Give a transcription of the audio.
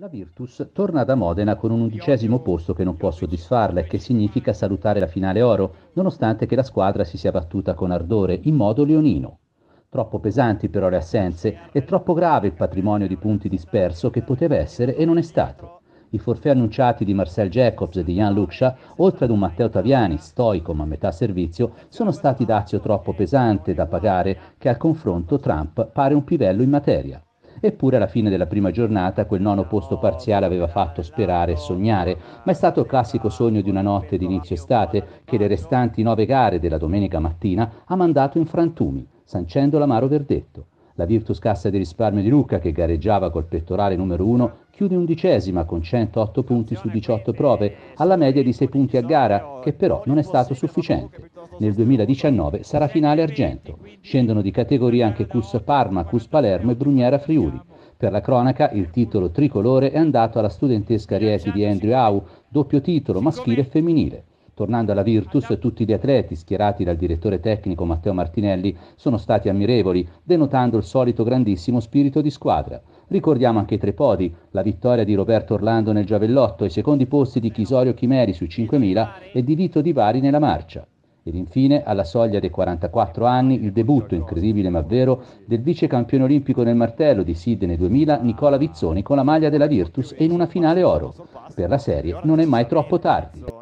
La Virtus torna da Modena con un undicesimo posto che non può soddisfarla e che significa salutare la finale oro, nonostante che la squadra si sia battuta con ardore, in modo leonino. Troppo pesanti però le assenze e troppo grave il patrimonio di punti disperso che poteva essere e non è stato. I forfè annunciati di Marcel Jacobs e di Jan Luksha, oltre ad un Matteo Taviani, stoico ma a metà servizio, sono stati dazio troppo pesante da pagare che al confronto Trump pare un pivello in materia. Eppure alla fine della prima giornata quel nono posto parziale aveva fatto sperare e sognare, ma è stato il classico sogno di una notte d'inizio estate che le restanti nove gare della domenica mattina ha mandato in frantumi, sancendo l'amaro verdetto. La Virtus Cassa di risparmio di Lucca, che gareggiava col pettorale numero 1, chiude undicesima con 108 punti su 18 prove, alla media di 6 punti a gara, che però non è stato sufficiente. Nel 2019 sarà finale argento. Scendono di categoria anche Cus Parma, Cus Palermo e Bruniera Friuli. Per la cronaca, il titolo tricolore è andato alla studentesca Rieti di Andrew Howe, doppio titolo maschile e femminile. Tornando alla Virtus, tutti gli atleti schierati dal direttore tecnico Matteo Martinelli sono stati ammirevoli, denotando il solito grandissimo spirito di squadra. Ricordiamo anche i tre podi, la vittoria di Roberto Orlando nel giavellotto, i secondi posti di Chisorio Chimeri sui 5.000 e di Vito Di Bari nella marcia. Ed infine, alla soglia dei 44 anni, il debutto, incredibile ma vero, del vice campione olimpico nel martello di Sydney 2000, Nicola Vizzoni, con la maglia della Virtus e in una finale oro. Per la serie non è mai troppo tardi.